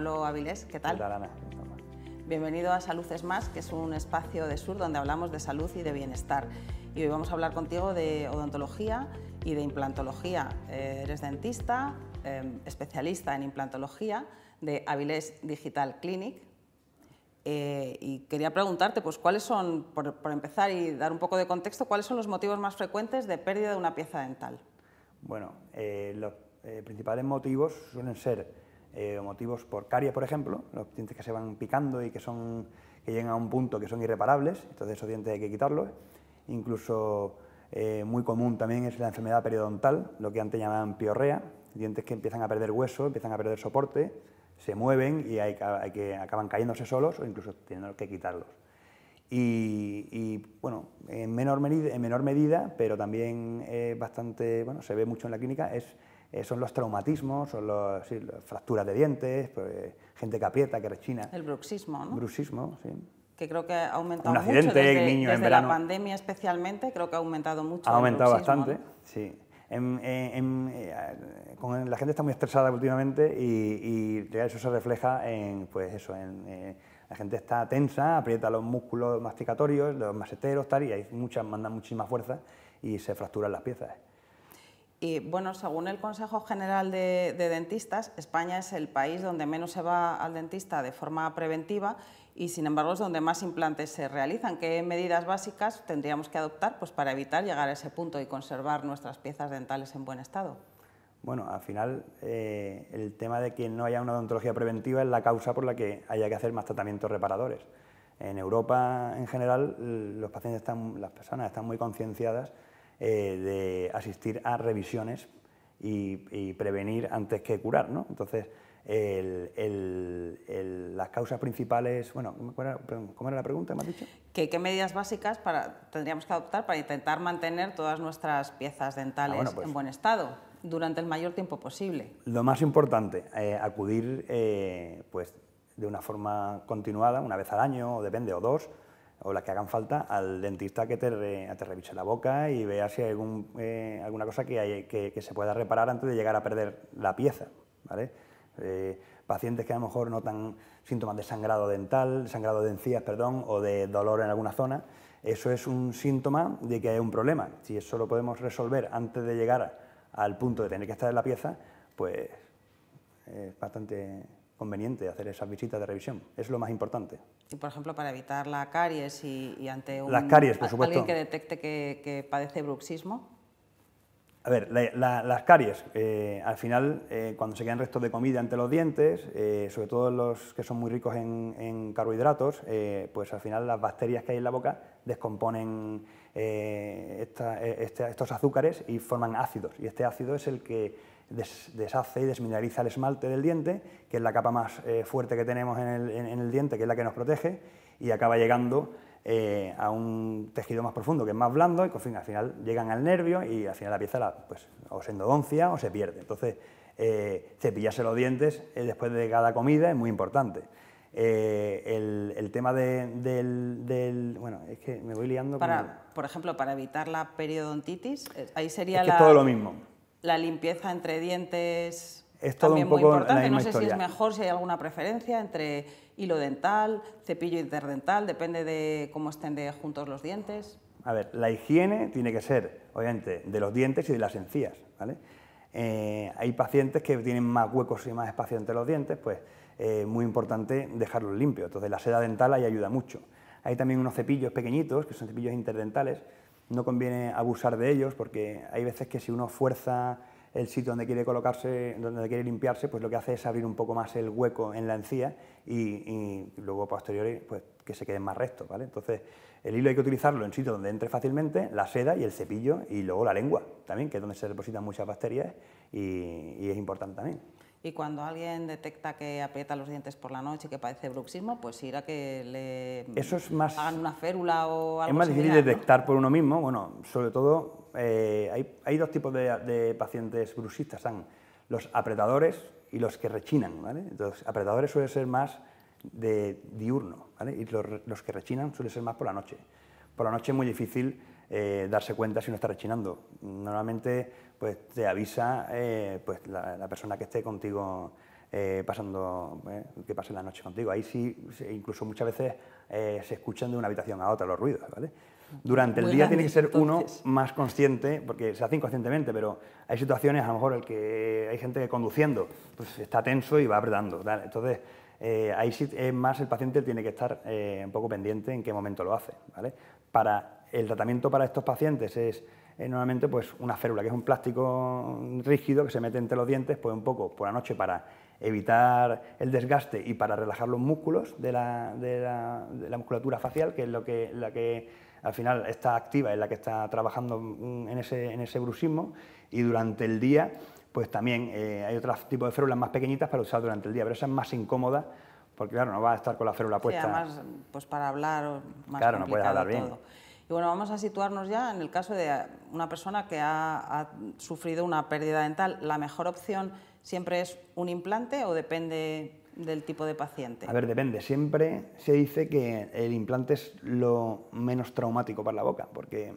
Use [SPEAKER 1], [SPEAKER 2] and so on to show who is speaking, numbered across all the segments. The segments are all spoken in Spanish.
[SPEAKER 1] Pablo Avilés. ¿Qué tal? ¿Qué tal, Ana? Bienvenido a Salud es Más, que es un espacio de Sur donde hablamos de salud y de bienestar. Y hoy vamos a hablar contigo de odontología y de implantología. Eh, eres dentista, em, especialista en implantología de Avilés Digital Clinic. Eh, y quería preguntarte, pues, cuáles son, por, empezar y dar un poco de contexto, cuáles son los motivos más frecuentes de pérdida de una pieza dental.
[SPEAKER 2] Bueno, eh, los principales motivos suelen ser eh, motivos por caries, por ejemplo, los dientes que se van picando y que, son, que llegan a un punto que son irreparables, entonces esos dientes hay que quitarlos. Incluso eh, muy común también es la enfermedad periodontal, lo que antes llamaban piorrea, dientes que empiezan a perder hueso, empiezan a perder soporte, se mueven y hay, que, acaban cayéndose solos o incluso teniendo que quitarlos. Y, bueno, en menor, medida, en menor medida pero también eh, bastante, bueno, se ve mucho en la clínica, es eh, son los traumatismos, son las fracturas de dientes, pues, gente que aprieta, que rechina. El
[SPEAKER 1] bruxismo, ¿no?
[SPEAKER 2] Bruxismo, sí.
[SPEAKER 1] Que creo que ha aumentado mucho desde, la pandemia especialmente, creo que ha aumentado mucho. Ha aumentado bastante,
[SPEAKER 2] sí. Eh, la gente está muy estresada últimamente y, y eso se refleja en, pues eso, en, eh, la gente está tensa, aprieta los músculos masticatorios, los maseteros, tal, y hay muchas, mandan muchísima fuerza y se fracturan las piezas.
[SPEAKER 1] Y bueno, según el Consejo General de, Dentistas, España es el país donde menos se va al dentista de forma preventiva y sin embargo es donde más implantes se realizan. ¿Qué medidas básicas tendríamos que adoptar pues, para evitar llegar a ese punto y conservar nuestras piezas dentales en buen estado?
[SPEAKER 2] Bueno, al final eh, el tema de que no haya una odontología preventiva es la causa por la que haya que hacer más tratamientos reparadores. En Europa en general las personas están muy concienciadas eh, de asistir a revisiones y, prevenir antes que curar. Entonces, las causas principales, bueno, ¿cómo era la pregunta? ¿Me
[SPEAKER 1] ¿Qué, medidas básicas tendríamos que adoptar para intentar mantener todas nuestras piezas dentales ah, pues en buen estado durante el mayor tiempo posible?
[SPEAKER 2] Lo más importante, eh, acudir eh, pues, de una forma continuada, una vez al año, depende, o dos, o las que hagan falta al dentista que te, revise la boca y vea si hay eh, alguna cosa que, se pueda reparar antes de llegar a perder la pieza. Eh, pacientes que a lo mejor notan síntomas de sangrado dental, sangrado de encías, perdón, o de dolor en alguna zona, eso es un síntoma de que hay un problema. Si eso lo podemos resolver antes de llegar al punto de tener que estar en la pieza, pues es bastante conveniente hacer esas visitas de revisión. Es lo más importante.
[SPEAKER 1] Y, por ejemplo, para evitar la caries y, ante un, Las caries, por supuesto. alguien que detecte que, que padece bruxismo.
[SPEAKER 2] A ver, las caries, eh, al final, eh, cuando se quedan restos de comida ante los dientes, eh, sobre todo los que son muy ricos en, carbohidratos, pues al final las bacterias que hay en la boca descomponen este, estos azúcares y forman ácidos. Y este ácido es el que deshace y desmineraliza el esmalte del diente, que es la capa más eh, fuerte que tenemos en el, diente, que es la que nos protege, y acaba llegando eh, a un tejido más profundo, que es más blando, y fin, al final llegan al nervio y al final la pieza pues, o se endodoncia o se pierde. Entonces, eh, cepillarse los dientes después de cada comida es muy importante. el, tema del, Bueno, es que me voy liando. Para,
[SPEAKER 1] Por ejemplo, para evitar la periodontitis, ahí sería que Es todo lo mismo la limpieza entre dientes
[SPEAKER 2] es también muy importante. no sé si es mejor,
[SPEAKER 1] si hay alguna preferencia entre hilo dental, cepillo interdental, depende de cómo estén juntos los dientes.
[SPEAKER 2] A ver, la higiene tiene que ser, obviamente, de los dientes y de las encías. Eh, hay pacientes que tienen más huecos y más espacio entre los dientes, pues es eh, muy importante dejarlos limpios. Entonces, la seda dental ahí ayuda mucho. Hay también unos cepillos pequeñitos, que son cepillos interdentales, no conviene abusar de ellos porque hay veces que si uno fuerza el sitio donde quiere colocarse, donde quiere limpiarse, pues lo que hace es abrir un poco más el hueco en la encía y, luego posteriores pues que se queden más restos, ¿vale? Entonces el hilo hay que utilizarlo en sitios donde entre fácilmente, la seda y el cepillo y luego la lengua también, que es donde se depositan muchas bacterias y es importante también.
[SPEAKER 1] Y cuando alguien detecta que aprieta los dientes por la noche, y que padece bruxismo, pues ir a que
[SPEAKER 2] le hagan una
[SPEAKER 1] férula o algo Es más difícil detectar
[SPEAKER 2] por uno mismo, bueno, sobre todo eh, hay, dos tipos de, pacientes bruxistas, son los apretadores y los que rechinan, ¿vale? Entonces, apretadores suele ser más de diurno, ¿vale? Y los, que rechinan suele ser más por la noche. Por la noche es muy difícil eh, darse cuenta si uno está rechinando. Normalmente pues te avisa eh, pues la, persona que esté contigo eh, pasando, eh, que pase la noche contigo. Ahí sí, incluso muchas veces se escuchan de una habitación a otra los ruidos, Durante el día tiene que ser uno más consciente, porque se hace inconscientemente, pero hay situaciones, a lo mejor, el que hay gente conduciendo, pues está tenso y va apretando. Entonces, ahí sí es más el paciente tiene que estar un poco pendiente en qué momento lo hace. Para el tratamiento para estos pacientes es eh, normalmente pues, una férula, que es un plástico rígido que se mete entre los dientes pues, un poco por la noche para evitar el desgaste y para relajar los músculos de la, de la, musculatura facial, que es lo que, la que al final está activa, es la que está trabajando mm, en ese, en bruxismo, y durante el día pues también eh, hay otro tipo de férulas más pequeñitas para usar durante el día, pero esa es más incómoda porque claro, no va a estar con la férula puesta. además,
[SPEAKER 1] pues para hablar más Claro, no puedes hablar bien. Y bueno, vamos a situarnos ya en el caso de una persona que ha, sufrido una pérdida dental. ¿La mejor opción siempre es un implante o depende del tipo de paciente? A
[SPEAKER 2] ver, depende. Siempre se dice que el implante es lo menos traumático para la boca, porque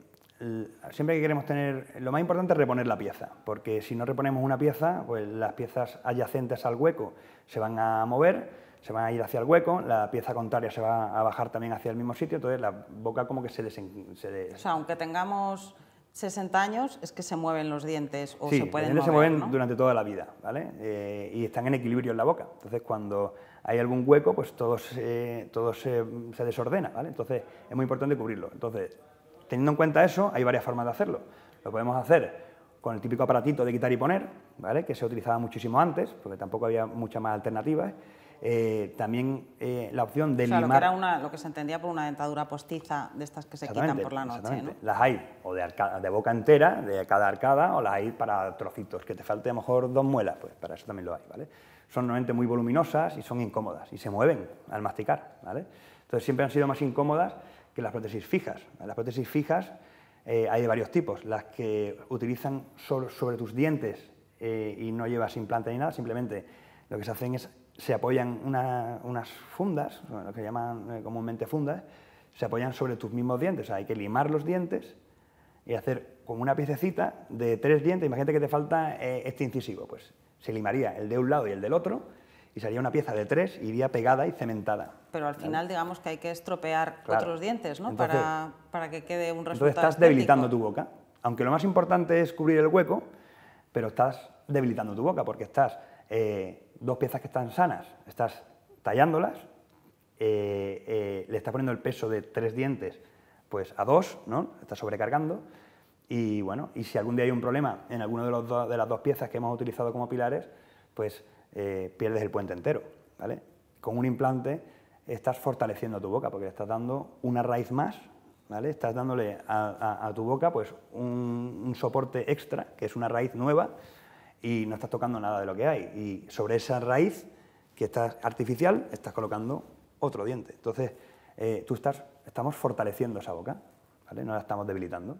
[SPEAKER 2] siempre que queremos tener, lo más importante es reponer la pieza, porque si no reponemos una pieza, pues las piezas adyacentes al hueco se van a mover se van a ir hacia el hueco, la pieza contraria se va a bajar también hacia el mismo sitio, entonces la boca como que se desen... O
[SPEAKER 1] sea, aunque tengamos 60 años, es que se mueven los dientes o se pueden los dientes se mueven
[SPEAKER 2] durante toda la vida, ¿vale? Eh, y están en equilibrio en la boca. Entonces, cuando hay algún hueco, pues todos, se, se desordena, ¿vale? Entonces, es muy importante cubrirlo. Entonces, teniendo en cuenta eso, hay varias formas de hacerlo. Lo podemos hacer con el típico aparatito de quitar y poner, ¿vale? que se utilizaba muchísimo antes, porque tampoco había muchas más alternativas. Eh, también eh, la opción de o sea, Lo que,
[SPEAKER 1] era lo que se entendía por una dentadura postiza de estas que se quitan por la noche, ¿no?
[SPEAKER 2] Las hay o de, boca entera, de cada arcada, o las hay para trocitos, que te falte a lo mejor dos muelas, pues para eso también lo hay, ¿vale? Son normalmente muy voluminosas y son incómodas, y se mueven al masticar, ¿vale? Entonces siempre han sido más incómodas que las prótesis fijas. Las prótesis fijas eh, hay de varios tipos, las que utilizan sobre, tus dientes y no llevas implante ni nada, simplemente lo que se hacen es se apoyan unas fundas, lo que llaman eh, comúnmente fundas, se apoyan sobre tus mismos dientes. hay que limar los dientes y hacer como una piececita de tres dientes. Imagínate que te falta eh, este incisivo. Pues se limaría el de un lado y el del otro y sería una pieza de tres, y iría pegada y cementada.
[SPEAKER 1] Pero al final, digamos que hay que estropear otros dientes, ¿no? para, para, que quede un resultado. Entonces estás debilitando
[SPEAKER 2] tu boca. Aunque lo más importante es cubrir el hueco, pero estás debilitando tu boca porque estás eh, dos piezas que están sanas, estás tallándolas, eh, eh, le estás poniendo el peso de tres dientes pues, a dos, ¿no? estás sobrecargando, y bueno, y si algún día hay un problema en alguna de, los de las dos piezas que hemos utilizado como pilares, pues eh, pierdes el puente entero. ¿vale? Con un implante estás fortaleciendo tu boca porque le estás dando una raíz más, estás dándole a, tu boca pues, un soporte extra, que es una raíz nueva, y no estás tocando nada de lo que hay. Y sobre esa raíz, que está artificial, estás colocando otro diente. Entonces, eh, tú estás, estamos fortaleciendo esa boca, ¿vale? no la estamos debilitando.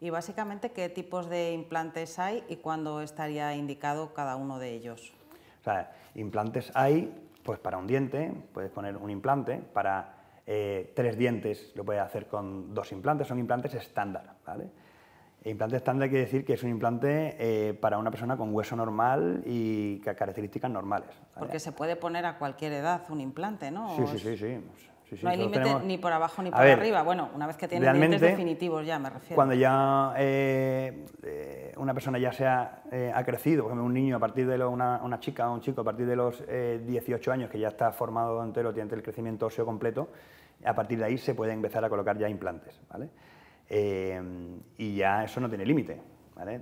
[SPEAKER 1] Y básicamente, ¿qué tipos de implantes hay y cuándo estaría indicado cada uno de
[SPEAKER 2] ellos? O sea, implantes hay, pues para un diente, puedes poner un implante, para eh, tres dientes lo puedes hacer con dos implantes, son implantes estándar, ¿vale? implante estándar quiere decir que es un implante eh, para una persona con hueso normal y características normales. Porque
[SPEAKER 1] se puede poner a cualquier edad un implante, ¿no? Sí, sí,
[SPEAKER 2] sí, sí. No hay límite ni
[SPEAKER 1] por abajo ni por arriba. Bueno, una vez que tiene dientes definitivos ya, me refiero. Cuando
[SPEAKER 2] ya eh, eh, una persona ya se ha, crecido, por ejemplo, un niño a partir de los, una, chica o un chico a partir de los 18 años que ya está formado entero, tiene el crecimiento óseo completo, a partir de ahí se puede empezar a colocar ya implantes, ¿vale? Em, y ya eso no tiene límite. ¿vale?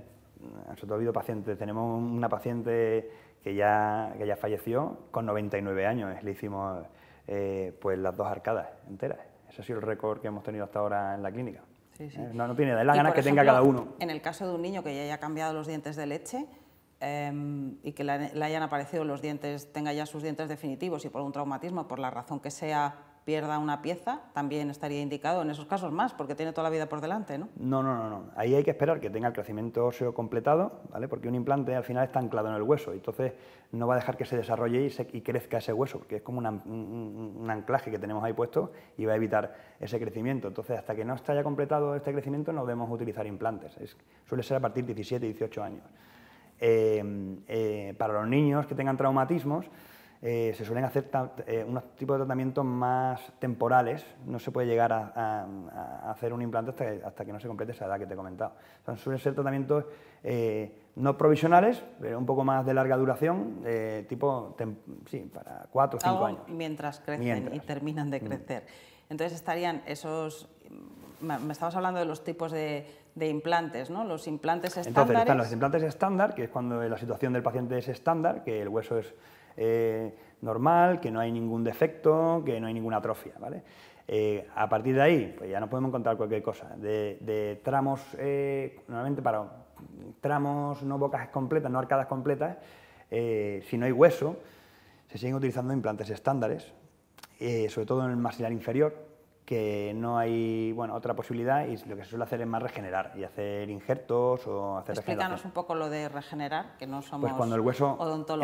[SPEAKER 2] Nosotros habido pacientes, tenemos una paciente que ya, que ya falleció con 99 años, le hicimos eh, pues las dos arcadas enteras. Ese ha sido el récord que hemos tenido hasta ahora en la clínica. Eh, no, no, tiene la las ganas que tenga cada uno.
[SPEAKER 1] En el caso de un niño que ya haya cambiado los dientes de leche em, y que le, hayan aparecido los dientes, tenga ya sus dientes definitivos y por un traumatismo, por la razón que sea, pierda una pieza, también estaría indicado en esos casos más, porque tiene toda la vida por delante, ¿no?
[SPEAKER 2] No, no, no, ahí hay que esperar que tenga el crecimiento óseo completado, Porque un implante al final está anclado en el hueso, entonces no va a dejar que se desarrolle y, crezca ese hueso, porque es como un, anclaje que tenemos ahí puesto y va a evitar ese crecimiento. Entonces, hasta que no esté haya completado este crecimiento, no debemos utilizar implantes. suele ser a partir de 17, 18 años. Eh, eh, para los niños que tengan traumatismos, eh, se suelen hacer eh, unos tipos de tratamientos más temporales, no se puede llegar a, hacer un implante hasta que, no se complete esa edad que te he comentado. suelen ser tratamientos eh, no provisionales, pero un poco más de larga duración, tipo, sí, para cuatro o cinco años.
[SPEAKER 1] Mientras crecen y terminan de mm. crecer. Entonces estarían esos, me estabas hablando de los tipos de, implantes, ¿no? Los implantes estándares. Entonces están los
[SPEAKER 2] implantes estándar, que es cuando la situación del paciente es estándar, que el hueso es eh, normal, que no hay ningún defecto, que no hay ninguna atrofia. Eh, a partir de ahí, pues ya nos podemos encontrar cualquier cosa. De, tramos, eh, normalmente para tramos no bocas completas, no arcadas completas, si no hay hueso, se siguen utilizando implantes estándares, sobre todo en el maxilar inferior, que no hay bueno, otra posibilidad y lo que se suele hacer es más regenerar y hacer injertos o hacer Explícanos
[SPEAKER 1] un poco lo de regenerar, que no somos pues cuando el hueso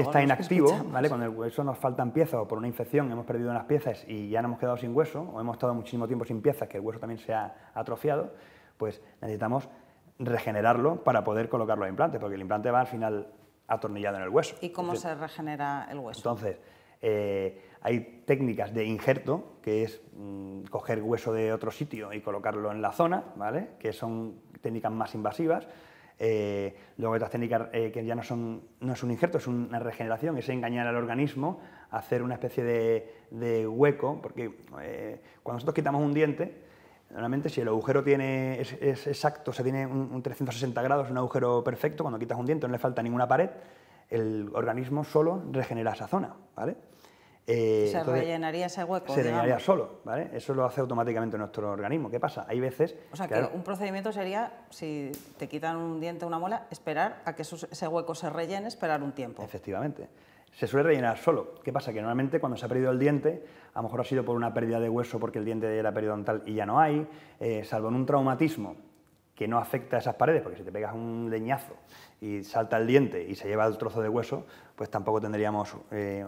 [SPEAKER 1] está inactivo, ¿vale? cuando
[SPEAKER 2] el hueso nos faltan piezas o por una infección hemos perdido unas piezas y ya no hemos quedado sin hueso o hemos estado muchísimo tiempo sin piezas, que el hueso también se ha atrofiado, pues necesitamos regenerarlo para poder colocarlo al implante, porque el implante va al final atornillado en el hueso. ¿Y cómo se regenera el hueso? Entonces, eh, hay técnicas de injerto, que es mm, coger hueso de otro sitio y colocarlo en la zona, ¿vale? que son técnicas más invasivas. Eh, luego otras técnicas eh, que ya no, son, no es un injerto, es una regeneración, es engañar al organismo, hacer una especie de, hueco, porque eh, cuando nosotros quitamos un diente, normalmente si el agujero tiene, es, exacto, se tiene un, 360 grados, un agujero perfecto, cuando quitas un diente no le falta ninguna pared, el organismo solo regenera esa zona. ¿vale? Eh, se rellenaría
[SPEAKER 1] ese hueco. Se rellenaría
[SPEAKER 2] solo, ¿vale? Eso lo hace automáticamente nuestro organismo. ¿Qué pasa? Hay veces. O sea, que,
[SPEAKER 1] un procedimiento sería, si te quitan un diente o una mola, esperar a que ese hueco se rellene, esperar un tiempo.
[SPEAKER 2] Efectivamente. Se suele rellenar solo. ¿Qué pasa? Que normalmente cuando se ha perdido el diente, a lo mejor ha sido por una pérdida de hueso porque el diente era periodontal y ya no hay, eh, salvo en un traumatismo que no afecta a esas paredes, porque si te pegas un leñazo y salta el diente y se lleva el trozo de hueso, pues tampoco tendríamos eh,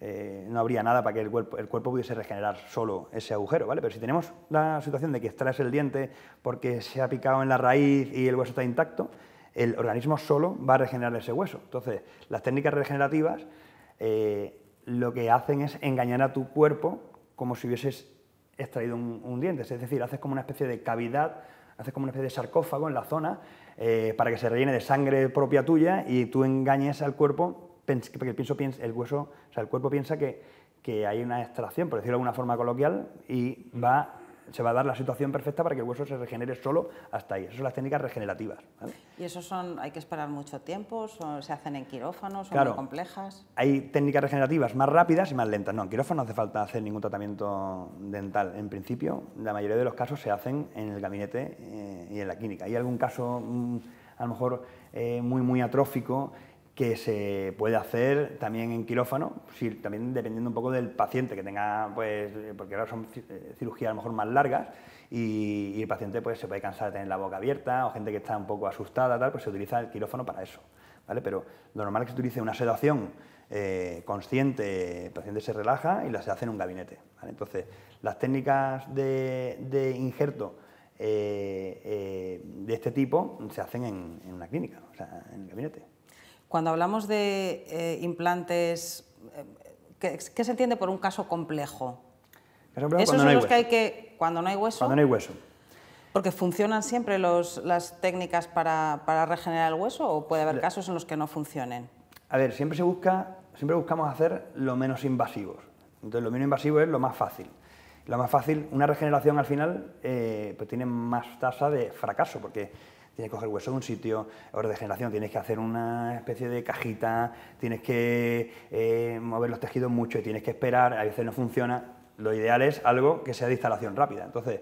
[SPEAKER 2] eh, no habría nada para que el cuerpo, el cuerpo pudiese regenerar solo ese agujero, ¿vale? Pero si tenemos la situación de que extraes el diente porque se ha picado en la raíz y el hueso está intacto, el organismo solo va a regenerar ese hueso. Entonces, las técnicas regenerativas eh, lo que hacen es engañar a tu cuerpo como si hubieses extraído un, diente, es decir, haces como una especie de cavidad, haces como una especie de sarcófago en la zona eh, para que se rellene de sangre propia tuya y tú engañes al cuerpo porque el, pienso, el hueso, sea, el cuerpo piensa que, hay una extracción, por decirlo de alguna forma coloquial, y mm. va se va a dar la situación perfecta para que el hueso se regenere solo hasta ahí. Esas son las técnicas regenerativas.
[SPEAKER 1] ¿Y eso son, hay que esperar mucho tiempo? ¿Se hacen en quirófanos? ¿Son claro, muy complejas?
[SPEAKER 2] Hay técnicas regenerativas más rápidas y más lentas. No, en quirófano no hace falta hacer ningún tratamiento dental. En principio, la mayoría de los casos se hacen en el gabinete eh, y en la clínica. Hay algún caso, mm, a lo mejor, eh, muy, muy atrófico que se puede hacer también en quirófano, también dependiendo un poco del paciente que tenga, pues, eh, porque ahora son eh, cirugías a lo mejor más largas y, el paciente pues, se puede cansar de tener la boca abierta o gente que está un poco asustada, tal, pues se utiliza el quirófano para eso. ¿vale? Pero lo normal es que se utilice una sedación eh, consciente, el paciente se relaja y la se hace en un gabinete. Entonces, las técnicas de, injerto de este tipo se hacen en, en una clínica, o sea, en el gabinete.
[SPEAKER 1] Cuando hablamos de eh, implantes, eh, ¿qué, se entiende por un caso complejo?
[SPEAKER 2] Caso Esos son los que hay
[SPEAKER 1] que. Cuando no hay hueso. Cuando no hay hueso. Porque funcionan siempre las técnicas para, regenerar el hueso o puede haber casos en los que no funcionen.
[SPEAKER 2] A ver, siempre se busca, siempre buscamos hacer lo menos invasivos. Entonces, lo menos invasivo es lo más fácil. Lo más fácil, una regeneración al final, eh, pues tiene más tasa de fracaso, porque tienes que coger hueso de un sitio, ahora de generación tienes que hacer una especie de cajita, tienes que eh, mover los tejidos mucho y tienes que esperar, a veces no funciona. Lo ideal es algo que sea de instalación rápida. Entonces,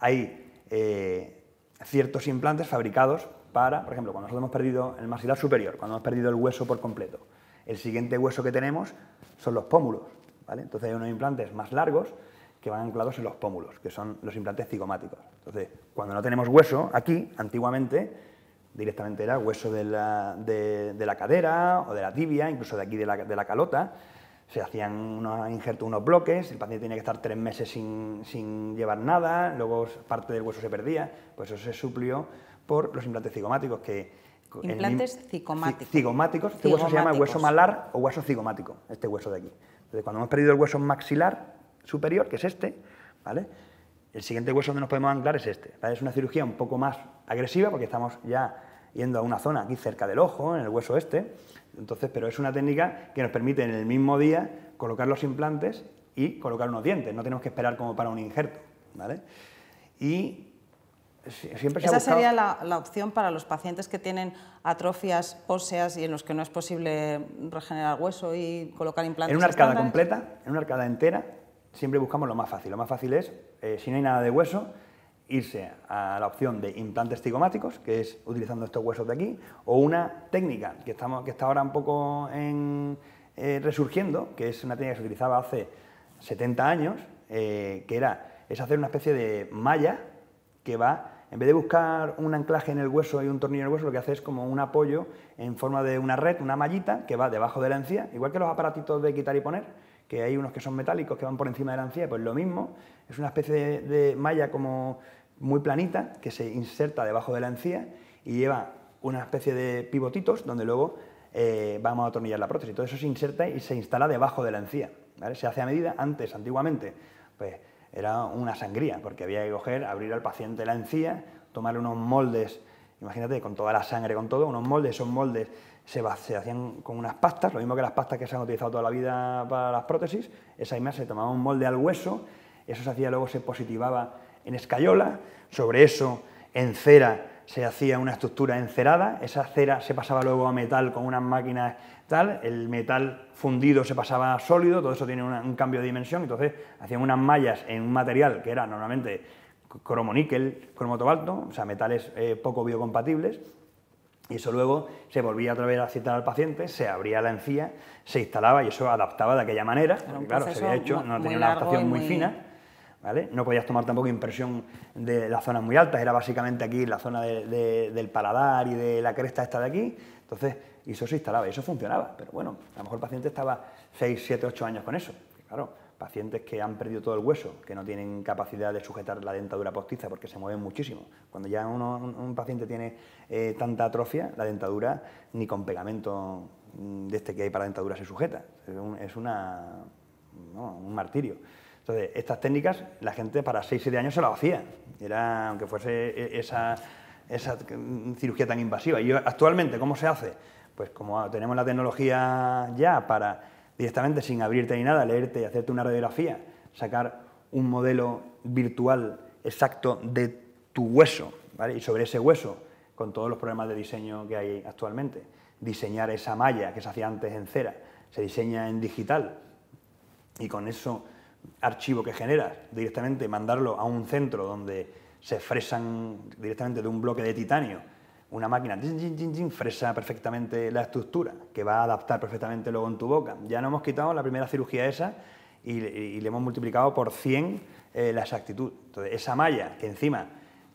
[SPEAKER 2] hay eh, ciertos implantes fabricados para, por ejemplo, cuando nosotros hemos perdido el maxilar superior, cuando hemos perdido el hueso por completo, el siguiente hueso que tenemos son los pómulos. Entonces hay unos implantes más largos que van anclados en los pómulos, que son los implantes cigomáticos. Entonces, cuando no tenemos hueso, aquí, antiguamente, directamente era hueso de la, cadera o de la tibia, incluso de aquí de la, calota, se hacían unos unos bloques, el paciente tenía que estar tres meses sin, llevar nada, luego parte del hueso se perdía, pues eso se suplió por los implantes cigomáticos que... Implantes
[SPEAKER 1] cigomáticos.
[SPEAKER 2] Cigomáticos, este hueso se llama hueso malar o hueso cigomático, este hueso de aquí. Entonces, cuando hemos perdido el hueso maxilar, superior, que es este, ¿vale? El siguiente hueso donde nos podemos anclar es este. Es una cirugía un poco más agresiva porque estamos ya yendo a una zona aquí cerca del ojo, en el hueso este. Entonces, pero es una técnica que nos permite en el mismo día colocar los implantes y colocar unos dientes. No tenemos que esperar como para un injerto. ¿vale? Y siempre se Esa sería
[SPEAKER 1] la, opción para los pacientes que tienen atrofias óseas y en los que no es posible regenerar hueso y colocar implantes. En una arcada completa,
[SPEAKER 2] en una arcada entera, siempre buscamos lo más fácil. Lo más fácil es, eh, si no hay nada de hueso, irse a la opción de implantes cigomáticos, que es utilizando estos huesos de aquí, o una técnica que, que está ahora un poco eh, resurgiendo, que es una técnica que se utilizaba hace 70 años, eh, que era, es hacer una especie de malla que va en vez de buscar un anclaje en el hueso y un tornillo en el hueso, lo que hace es como un apoyo en forma de una red, una mallita que va debajo de la encía, igual que los aparatitos de quitar y poner, que hay unos que son metálicos que van por encima de la encía, pues lo mismo, es una especie de, malla como muy planita que se inserta debajo de la encía y lleva una especie de pivotitos donde luego eh, vamos a atornillar la prótesis. Todo eso se inserta y se instala debajo de la encía. Se hace a medida. Antes, antiguamente, pues era una sangría, porque había que coger, abrir al paciente la encía, tomarle unos moldes, imagínate, con toda la sangre, con todo, unos moldes, son moldes se, hacían con unas pastas, lo mismo que las pastas que se han utilizado toda la vida para las prótesis, esa imagen se tomaba un molde al hueso, eso se hacía, luego se positivaba en escayola, sobre eso en cera se hacía una estructura encerada, esa cera se pasaba luego a metal con unas máquinas tal, el metal fundido se pasaba a sólido, todo eso tiene un cambio de dimensión, entonces hacían unas mallas en un material que era normalmente cromo cromo cromotobalto, o sea, metales eh, poco biocompatibles, y eso luego se volvía otra vez a citar al paciente, se abría la encía, se instalaba y eso adaptaba de aquella manera, claro, se había hecho, no tenía una adaptación muy, fina, ¿vale? No podías tomar tampoco impresión de las zonas muy altas, era básicamente aquí la zona del paladar y de la cresta esta de aquí, entonces eso se instalaba y eso funcionaba, pero bueno, a lo mejor el paciente estaba 6, 7, 8 años con eso, claro, pacientes que han perdido todo el hueso, que no tienen capacidad de sujetar la dentadura postiza porque se mueven muchísimo. Cuando ya un, paciente tiene eh, tanta atrofia, la dentadura ni con pegamento mm, de este que hay para dentadura se sujeta. Es, un, una, un martirio. Entonces, estas técnicas la gente para 6-7 años se las hacía, era, aunque fuese e, esa, esa cirugía tan invasiva. Y actualmente, ¿cómo se hace? Pues como tenemos la tecnología ya para directamente sin abrirte ni nada, leerte, hacerte una radiografía, sacar un modelo virtual exacto de tu hueso, Y sobre ese hueso, con todos los problemas de diseño que hay actualmente, diseñar esa malla que se hacía antes en cera, se diseña en digital y con eso archivo que generas, directamente mandarlo a un centro donde se fresan directamente de un bloque de titanio una máquina fresa perfectamente la estructura, que va a adaptar perfectamente luego en tu boca. Ya no hemos quitado la primera cirugía esa y, le hemos multiplicado por 100 eh, la exactitud. Entonces, esa malla que encima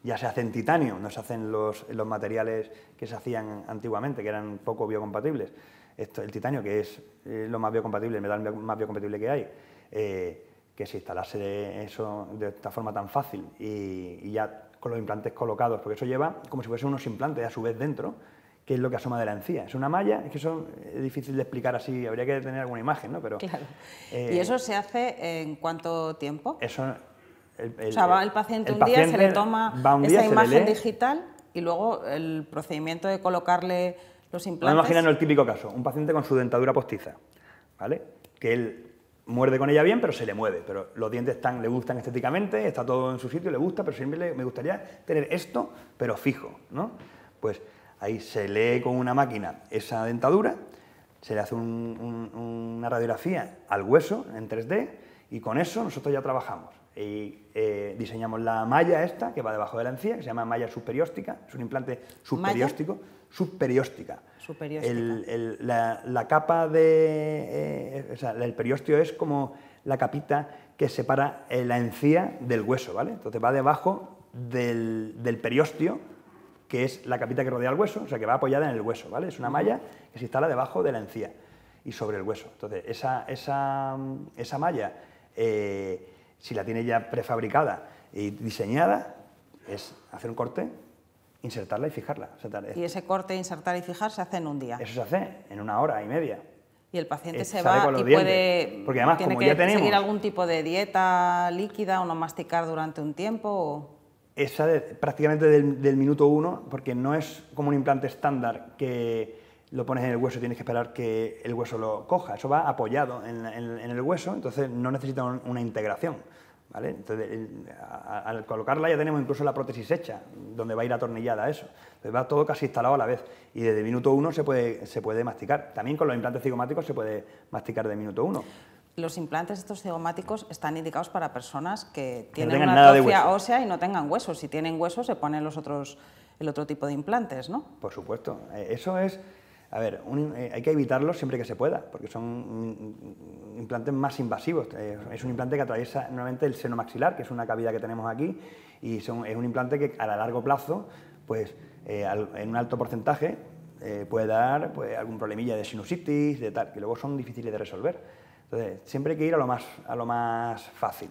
[SPEAKER 2] ya se hace en titanio, no se hacen los, materiales que se hacían antiguamente, que eran poco biocompatibles. Esto, el titanio, que es eh, lo más biocompatible, el metal más biocompatible que hay, eh, que se instalase eso de esta forma tan fácil y ya con los implantes colocados, porque eso lleva como si fuesen unos implantes a su vez dentro, que es lo que asoma de la encía. Es una malla, es que eso es difícil de explicar así, habría que tener alguna imagen, ¿no? Pero, claro. Eh, ¿Y eso
[SPEAKER 1] se hace en cuánto tiempo?
[SPEAKER 2] Eso, o sea, va el paciente un día, se le toma esa imagen
[SPEAKER 1] digital y luego el procedimiento de colocarle los implantes. No imaginando el
[SPEAKER 2] típico caso, un paciente con su dentadura postiza, ¿vale? Que él muerde con ella bien, pero se le mueve. Pero los dientes están, le gustan estéticamente, está todo en su sitio, le gusta, pero siempre me gustaría tener esto, pero fijo, ¿no? Pues ahí se lee con una máquina esa dentadura, se le hace una radiografía al hueso en 3D y con eso nosotros ya trabajamos. Y eh, diseñamos la malla esta que va debajo de la encía, que se llama malla superióstica, es un implante superióstico subperióstica. El, la, capa de. Eh, o sea, el periósteo es como la capita que separa eh, la encía del hueso, ¿vale? Entonces va debajo del, del que es la capita que rodea el hueso, o sea, que va apoyada en el hueso, ¿vale? Es una malla que se instala debajo de la encía y sobre el hueso. Entonces, esa, malla, eh, si la tiene ya prefabricada y diseñada, es hacer un corte, insertarla y fijarla.
[SPEAKER 1] Y ese corte, insertar y fijar, se hace en un día. Eso se hace
[SPEAKER 2] en una hora y media.
[SPEAKER 1] Y el paciente eh, se va y puede Porque tiene que seguir algún tipo de dieta líquida o no masticar durante un tiempo.
[SPEAKER 2] Esa prácticamente del, minuto uno, porque no es como un implante estándar que lo pones en el hueso y tienes que esperar que el hueso lo coja. Eso va apoyado en, el hueso, entonces no necesita una integración. Entonces, al colocarla ya tenemos incluso la prótesis hecha, donde va a ir atornillada eso. Entonces va todo casi instalado a la vez. Y desde minuto uno se puede, se puede masticar. También con los implantes cigomáticos se puede masticar de minuto uno.
[SPEAKER 1] Los implantes estos cigomáticos están indicados para personas
[SPEAKER 2] que tienen una atrofia
[SPEAKER 1] ósea y no tengan huesos. Si tienen huesos se ponen los otros, el otro
[SPEAKER 2] tipo de implantes, ¿no? Por supuesto. Eh, eso es a ver, eh, hay que evitarlo siempre que se pueda, porque son implantes más invasivos. Eh, es un implante que atraviesa normalmente el seno maxilar, que es una cavidad que tenemos aquí, y es un implante que a largo plazo, pues eh, en un alto porcentaje, puede dar pues, algún problemilla de sinusitis, de tal, que luego son difíciles de resolver. Entonces, siempre hay que ir a lo más, a lo más fácil.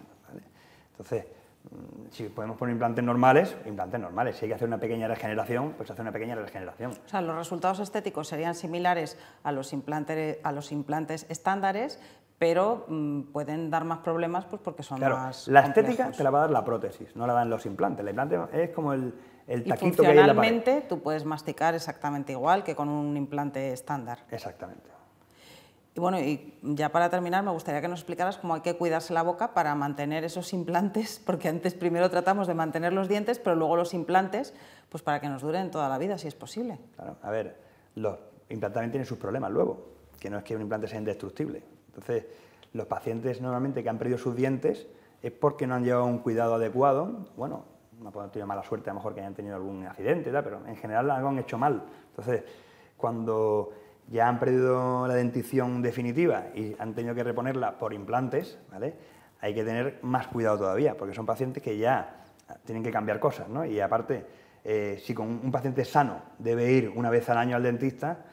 [SPEAKER 2] Entonces, Mm, si podemos poner implantes normales, implantes normales. Si hay que hacer una pequeña regeneración, pues hacer una pequeña regeneración.
[SPEAKER 1] O sea, los resultados estéticos serían similares a los implantes, a los implantes estándares, pero mm, pueden dar más problemas pues porque son claro, más La estética
[SPEAKER 2] te la va a dar la prótesis, no la dan los implantes. El implante es como el, el taquito que hay en
[SPEAKER 1] la tú puedes masticar exactamente igual que con un implante estándar. Exactamente. Y bueno, y ya para terminar, me gustaría que nos explicaras cómo hay que cuidarse la boca para mantener esos implantes, porque antes primero tratamos de mantener los dientes, pero luego los implantes, pues para que nos duren
[SPEAKER 2] toda la vida, si es posible. Claro, a ver, los implantes también tienen sus problemas luego, que no es que un implante sea indestructible. Entonces, los pacientes normalmente que han perdido sus dientes es porque no han llevado un cuidado adecuado, bueno, no pueden tener mala suerte, a lo mejor que hayan tenido algún accidente, pero en general algo han hecho mal. Entonces, cuando ya han perdido la dentición definitiva y han tenido que reponerla por implantes, hay que tener más cuidado todavía, porque son pacientes que ya tienen que cambiar cosas. ¿no? Y aparte, eh, si con un paciente sano debe ir una vez al año al dentista,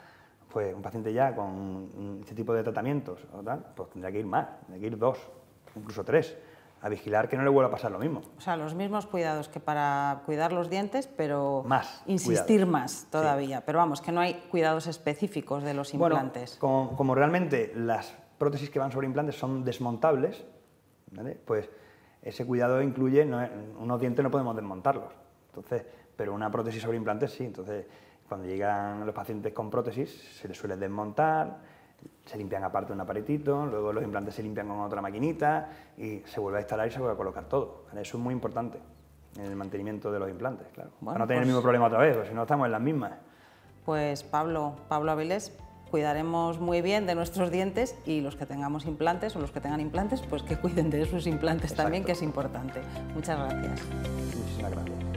[SPEAKER 2] pues un paciente ya con este tipo de tratamientos o pues tendrá que ir más, tendrá que ir dos, incluso tres a vigilar que no le vuelva a pasar lo mismo.
[SPEAKER 1] O sea, los mismos cuidados que para cuidar los dientes, pero más, insistir más todavía. Pero vamos, que no hay cuidados específicos de los implantes.
[SPEAKER 2] Bueno, como, realmente las prótesis que van sobre implantes son desmontables, pues ese cuidado incluye, unos dientes no podemos desmontarlos. Entonces, pero una prótesis sobre implantes sí. Entonces, cuando llegan los pacientes con prótesis, se les suele desmontar se limpian aparte un aparatito, luego los implantes se limpian con otra maquinita y se vuelve a instalar y se vuelve a colocar todo. Eso es muy importante en el mantenimiento de los implantes, claro. para no tener el pues mismo problema otra vez, porque si no estamos en las mismas.
[SPEAKER 1] Pues Pablo, Pablo Avilés, cuidaremos muy bien de nuestros dientes y los que tengamos implantes o los que tengan implantes, pues que cuiden de sus implantes también, que es importante. Muchas gracias. Muchísimas gracias.